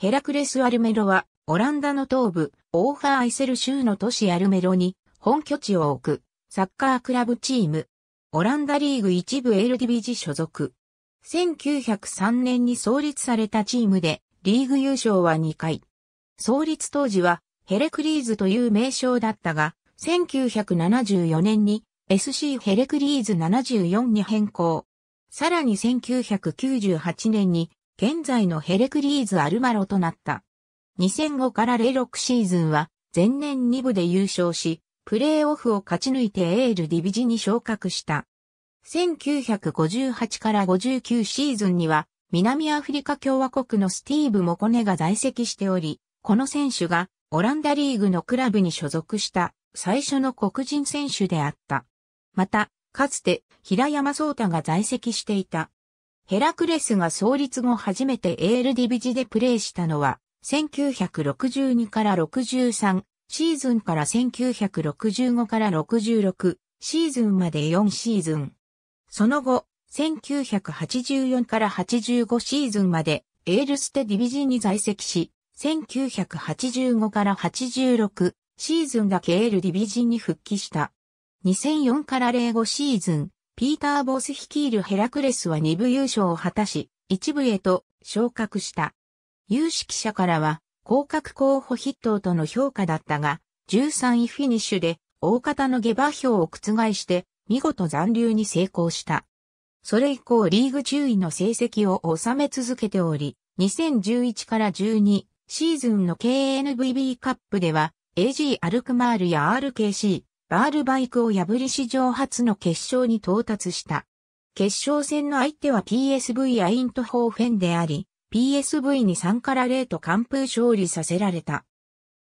ヘラクレス・アルメロは、オランダの東部、オーファー・アイセル州の都市アルメロに、本拠地を置く、サッカークラブチーム。オランダリーグ一部エ d ルディビジ所属。1903年に創立されたチームで、リーグ優勝は2回。創立当時は、ヘレクリーズという名称だったが、1974年に SC ヘレクリーズ74に変更。さらに1998年に現在のヘレクリーズ・アルマロとなった。2005から06シーズンは前年2部で優勝し、プレーオフを勝ち抜いてエールディビジに昇格した。1958から59シーズンには南アフリカ共和国のスティーブ・モコネが在籍しており、この選手がオランダリーグのクラブに所属した最初の黒人選手であった。また、かつて平山聡太が在籍していたヘラクレスが創立後初めてエールディビジでプレーしたのは、1962から63シーズンから1965から66シーズンまで4シーズン。その後、1984から85シーズンまでエールステディビジに在籍し、1985から86シーズンだけエールディビジに復帰した。2004から05シーズン、ピーター・ボス率いるヘラクレスは2部優勝を果たし、1部へと昇格した。有識者からは、広角候補筆頭との評価だったが、13位フィニッシュで、大方の下馬評を覆して、見事残留に成功した。それ以降リーグ中位の成績を収め続けており、2011から12シーズンの KNVB カップでは、AG アルクマールや RKC、バールバイクを破り史上初の決勝に到達した。決勝戦の相手は PSV アイントホーフェンであり、PSV に3から0と完封勝利させられた。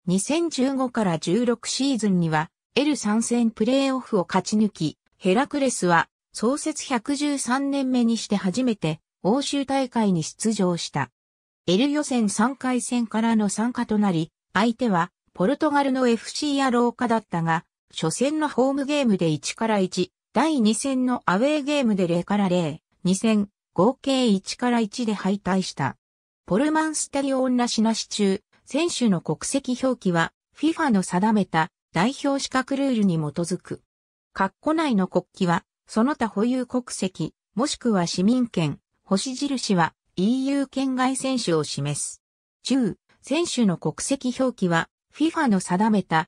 2015から16シーズンには、L3 戦プレーオフを勝ち抜き、ヘラクレスは創設113年目にして初めて欧州大会に出場した。L 予選3回戦からの参加となり、相手はポルトガルの FC や廊下だったが、初戦のホームゲームで1から1、第2戦のアウェーゲームで0から0、2戦、合計1から1で敗退した。ポルマンスタリオンラシナシ中、選手の国籍表記は FIFA の定めた代表資格ルールに基づく。括弧内の国旗は、その他保有国籍、もしくは市民権、星印は EU 圏外選手を示す。中、選手の国籍表記は FIFA の定めた